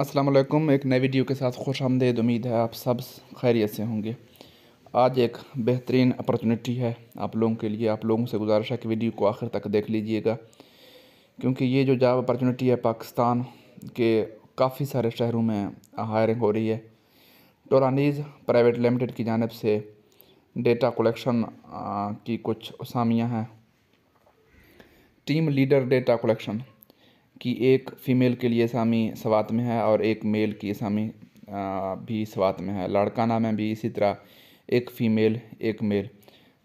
अस्सलाम एक नए वीडियो के साथ खुश आमदेद उम्मीद है आप सब खैरियत से होंगे आज एक बेहतरीन अपॉर्चुनिटी है आप लोगों के लिए आप लोगों से गुजारिश है कि वीडियो को आखिर तक देख लीजिएगा क्योंकि ये जो जॉब अपॉर्चुनिटी है पाकिस्तान के काफ़ी सारे शहरों में हायरिंग हो रही है टोरानीज़ प्राइवेट लिमिटेड की जानब से डेटा कलेक्शन की कुछ असामियाँ हैं टीम लीडर डेटा कलेक्शन कि एक फ़ीमेल के लिए सामी सवात में है और एक मेल की सामी भी सवात में है लाड़काना में भी इसी तरह एक फ़ीमेल एक मेल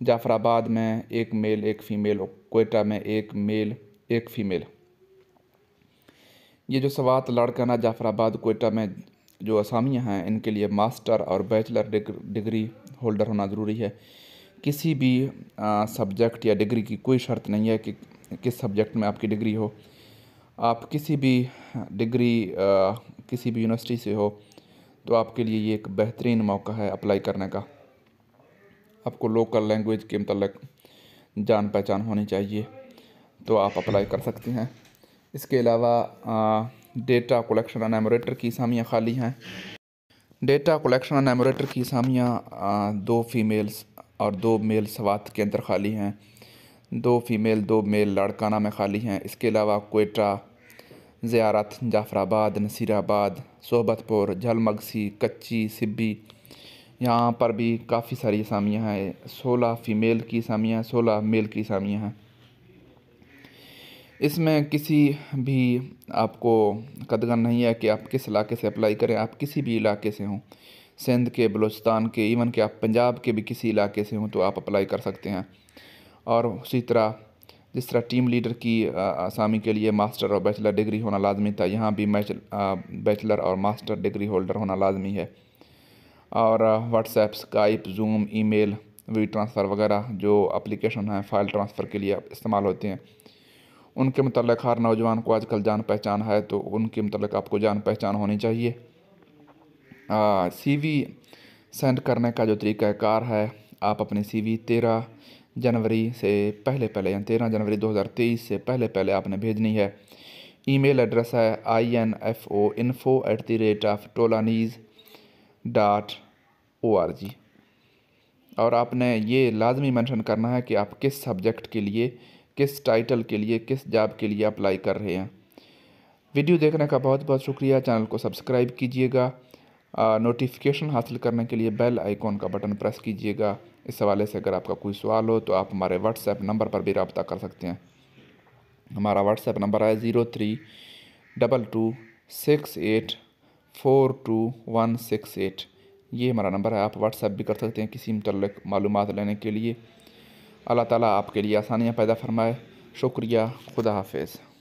जाफ़राबाद में एक मेल एक फ़ीमेल कोयटा में एक मेल एक फ़ीमेल ये जो सवात लाड़काना जाफ़राबाद कोयटा में जो असामियाँ हैं इनके लिए मास्टर और बैचलर डिग्री होल्डर होना ज़रूरी है किसी भी सब्जेक्ट या डिग्री की कोई शर्त नहीं है कि किस सब्जेक्ट में आपकी डिग्री हो आप किसी भी हाँ, डिग्री किसी भी यूनिवर्सिटी से हो तो आपके लिए ये एक बेहतरीन मौका है अप्लाई करने का आपको लोकल लैंग्वेज के मतलब जान पहचान होनी चाहिए तो आप अप्लाई कर सकते हैं इसके अलावा डेटा कलेक्शन एमोरेटर की सामियाँ खाली हैं डेटा कलेक्शन एमोरेटर की सामियाँ दो फीमेल्स और दो मेल सवात के अंदर खाली हैं दो फ़ीमेल दो मेल लाड़काना में खाली हैं इसके अलावा कोयटा ज़्यारत जाफराबाद नसीराबाद सोहबतपुर झलमगसी कच्ची सिब्बी यहाँ पर भी काफ़ी सारी असामियाँ हैं सोलह फ़ीमेल की असामियाँ हैं सोलह मेल की असामियाँ हैं इसमें किसी भी आपको कदगन नहीं है कि आप किस इलाके से अप्लाई करें आप किसी भी इलाके से हों सिंध के बलोचिस्तान के इवन के आप पंजाब के भी किसी इलाके से हों तो आप अप्लाई कर सकते हैं और उसी तरह जिस तरह टीम लीडर की आसामी के लिए मास्टर और बैचलर डिग्री होना लाजमी था यहाँ भी मैच बैचलर और मास्टर डिग्री होल्डर होना लाजमी है और WhatsApp Skype Zoom email WeTransfer वगैरह जो अप्लीकेशन हैं फ़ाइल ट्रांसफ़र के लिए इस्तेमाल होते हैं उनके मतलब हर नौजवान को आजकल जान पहचान है तो उनके मतलब आपको जान पहचान होनी चाहिए सी वी सेंड करने का जो तरीक़ाकार है आप अपने सी वी तेरह जनवरी से पहले पहले यानी तेरह जनवरी 2023 से पहले पहले आपने भेजनी है ईमेल एड्रेस है I N F O info at the rate of Tolanis dot O R G और आपने ये लाजमी मेंशन करना है कि आप किस सब्जेक्ट के लिए किस टाइटल के लिए किस जॉब के लिए अप्लाई कर रहे हैं वीडियो देखने का बहुत बहुत शुक्रिया चैनल को सब्सक्राइब कीजिएगा नोटिफिकेशन हासिल करने के लिए बेल आइकॉन का बटन प्रेस कीजिएगा इस हवाले से अगर आपका कोई सवाल हो तो आप हमारे व्हाट्सएप नंबर पर भी रबता कर सकते हैं हमारा व्हाट्सएप नंबर है zero three double two six eight four two one six eight ये हमारा नंबर है आप व्हाट्सएप भी कर सकते हैं किसी मुतल मालूम लेने के लिए अल्लाह ताला आपके लिए आसानियाँ पैदा फरमाए शुक्रिया खुदा हाफिज़